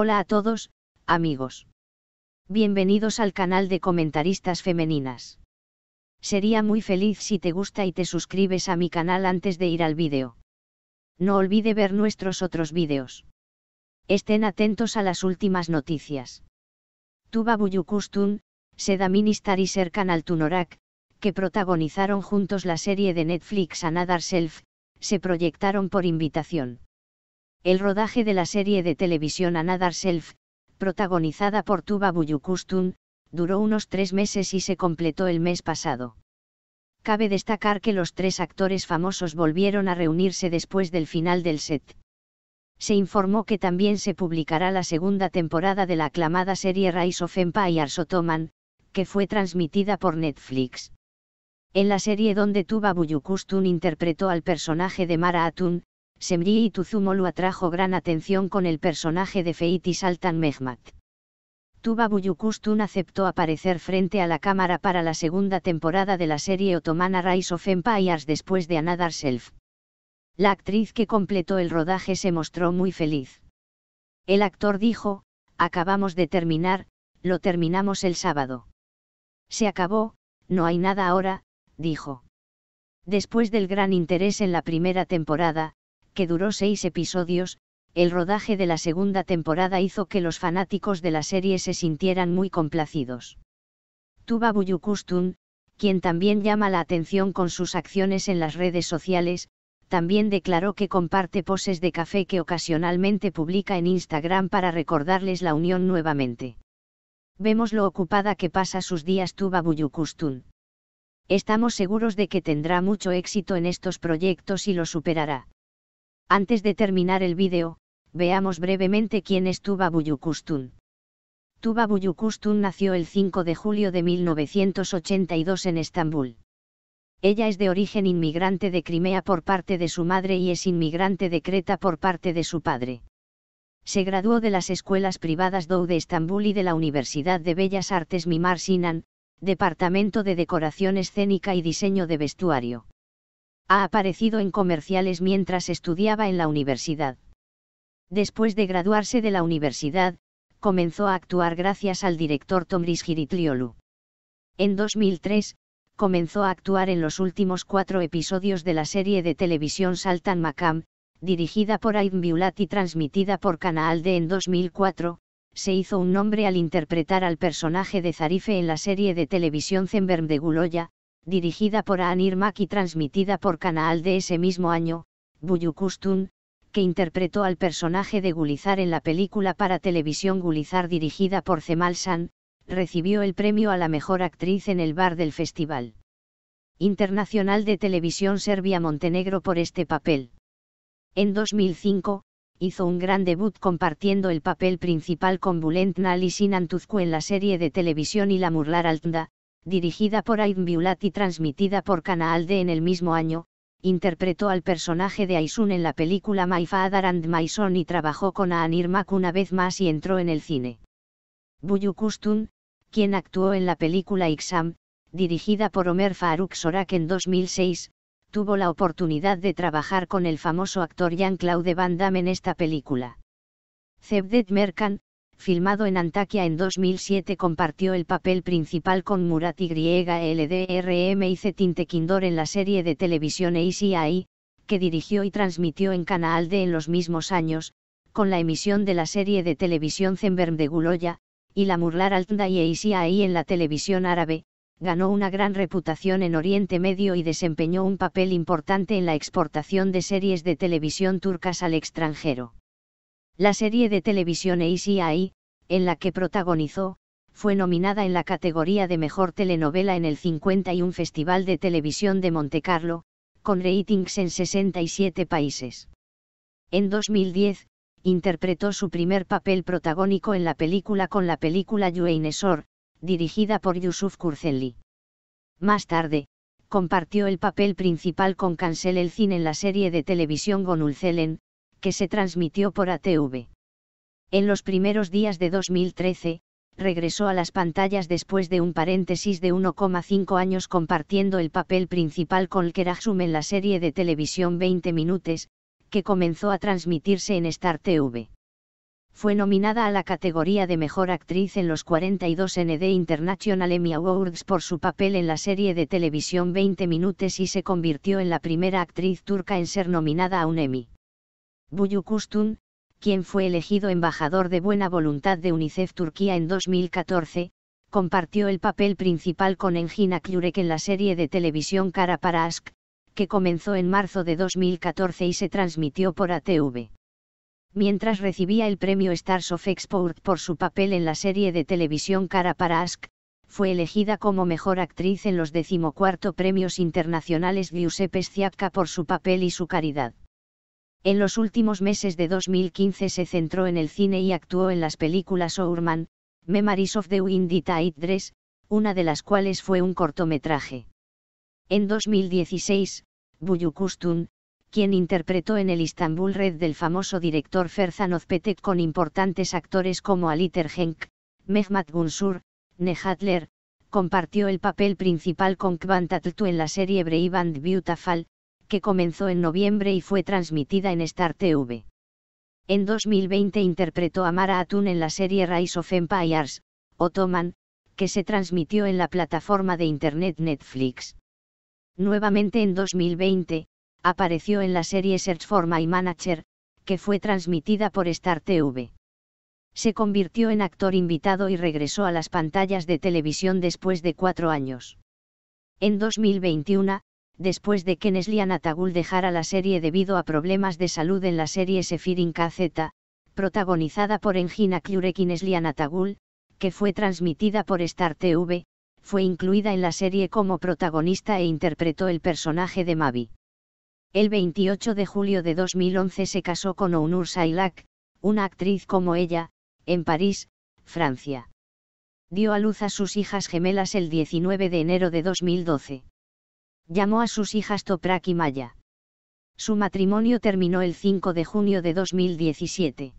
Hola a todos, amigos. Bienvenidos al canal de comentaristas femeninas. Sería muy feliz si te gusta y te suscribes a mi canal antes de ir al vídeo. No olvide ver nuestros otros vídeos. Estén atentos a las últimas noticias. Tuba Buyukustun, Seda Ministar y Serkan Altunorak, que protagonizaron juntos la serie de Netflix Another Self, se proyectaron por invitación el rodaje de la serie de televisión Another Self, protagonizada por Tuba Buyukustun, duró unos tres meses y se completó el mes pasado. Cabe destacar que los tres actores famosos volvieron a reunirse después del final del set. Se informó que también se publicará la segunda temporada de la aclamada serie Rise of y Arsotoman, que fue transmitida por Netflix. En la serie donde Tuba Buyukustun interpretó al personaje de Mara Atun, Semri Ituzumolu atrajo gran atención con el personaje de Feiti Saltan Mehmat. Tuba Buyukustun aceptó aparecer frente a la cámara para la segunda temporada de la serie otomana Rise of Empires después de Another Self. La actriz que completó el rodaje se mostró muy feliz. El actor dijo, acabamos de terminar, lo terminamos el sábado. Se acabó, no hay nada ahora, dijo. Después del gran interés en la primera temporada, que duró seis episodios, el rodaje de la segunda temporada hizo que los fanáticos de la serie se sintieran muy complacidos. Tuba Buyukustun, quien también llama la atención con sus acciones en las redes sociales, también declaró que comparte poses de café que ocasionalmente publica en Instagram para recordarles la unión nuevamente. Vemos lo ocupada que pasa sus días Tuba Buyukustun. Estamos seguros de que tendrá mucho éxito en estos proyectos y lo superará. Antes de terminar el vídeo, veamos brevemente quién es Tuba Buyukustun. Tuba Buyukustun nació el 5 de julio de 1982 en Estambul. Ella es de origen inmigrante de Crimea por parte de su madre y es inmigrante de Creta por parte de su padre. Se graduó de las escuelas privadas DOU de Estambul y de la Universidad de Bellas Artes Mimar Sinan, Departamento de Decoración Escénica y Diseño de Vestuario ha aparecido en comerciales mientras estudiaba en la universidad. Después de graduarse de la universidad, comenzó a actuar gracias al director Tomris Giritliolu. En 2003, comenzó a actuar en los últimos cuatro episodios de la serie de televisión Saltan Makam, dirigida por Aid Biulat y transmitida por Canal D en 2004, se hizo un nombre al interpretar al personaje de Zarife en la serie de televisión Zemberm de Guloya, dirigida por Mak y transmitida por Canal de ese mismo año, Buyukustun, que interpretó al personaje de Gulizar en la película para televisión Gulizar dirigida por Cemal San, recibió el premio a la mejor actriz en el bar del Festival Internacional de Televisión Serbia-Montenegro por este papel. En 2005, hizo un gran debut compartiendo el papel principal con Bulent Nali Sinantuzku en la serie de televisión y la Murlar Altnda, dirigida por Aid Biulat y transmitida por Canal D en el mismo año, interpretó al personaje de Aisun en la película My Father and My Son y trabajó con Aanir Mak una vez más y entró en el cine. Buyu Kustun, quien actuó en la película Ixam, dirigida por Omer Faruk Sorak en 2006, tuvo la oportunidad de trabajar con el famoso actor Jean-Claude Van Damme en esta película. Zebdet Merkan, filmado en Antakya en 2007 compartió el papel principal con Murat y LDRM y Kindor en la serie de televisión ACI, que dirigió y transmitió en Canal D en los mismos años, con la emisión de la serie de televisión Zemberm de Guloya, y la Murlar Altnda y ACI en la televisión árabe, ganó una gran reputación en Oriente Medio y desempeñó un papel importante en la exportación de series de televisión turcas al extranjero. La serie de televisión ACI, en la que protagonizó, fue nominada en la categoría de Mejor Telenovela en el 51 Festival de Televisión de Monte Carlo, con ratings en 67 países. En 2010, interpretó su primer papel protagónico en la película con la película Yueinesor, dirigida por Yusuf Kurzeli. Más tarde, compartió el papel principal con Cancel Cine en la serie de televisión Gonulcelen, que se transmitió por ATV. En los primeros días de 2013, regresó a las pantallas después de un paréntesis de 1,5 años compartiendo el papel principal con Kerajum en la serie de televisión 20 Minutes, que comenzó a transmitirse en Star TV. Fue nominada a la categoría de Mejor Actriz en los 42 ND International Emmy Awards por su papel en la serie de televisión 20 Minutes y se convirtió en la primera actriz turca en ser nominada a un Emmy. Buyukustun, quien fue elegido embajador de buena voluntad de UNICEF Turquía en 2014, compartió el papel principal con Engin Klurek en la serie de televisión Cara para Ask, que comenzó en marzo de 2014 y se transmitió por ATV. Mientras recibía el premio Stars of Export por su papel en la serie de televisión Cara para Ask, fue elegida como mejor actriz en los decimocuarto Premios Internacionales Giuseppe Sciacca por su papel y su caridad. En los últimos meses de 2015 se centró en el cine y actuó en las películas Ourman, Memories of the Windy Tide Dress, una de las cuales fue un cortometraje. En 2016, Buyukustun, quien interpretó en el Istanbul Red del famoso director Ferzan Özpetek con importantes actores como Aliter Henk, Mehmet Gunsur, Nehatler, compartió el papel principal con tutu en la serie Brave and Beautiful, que comenzó en noviembre y fue transmitida en Star TV. En 2020 interpretó a Mara Atun en la serie Rise of Empires, Ottoman, que se transmitió en la plataforma de Internet Netflix. Nuevamente en 2020, apareció en la serie Search for My Manager, que fue transmitida por Star TV. Se convirtió en actor invitado y regresó a las pantallas de televisión después de cuatro años. En 2021, después de que Neslian Atagul dejara la serie debido a problemas de salud en la serie Sefirin KZ, protagonizada por Engina Klurek y Neslian que fue transmitida por Star TV, fue incluida en la serie como protagonista e interpretó el personaje de Mavi. El 28 de julio de 2011 se casó con Onur Sailak, una actriz como ella, en París, Francia. Dio a luz a sus hijas gemelas el 19 de enero de 2012 llamó a sus hijas Toprak y Maya. Su matrimonio terminó el 5 de junio de 2017.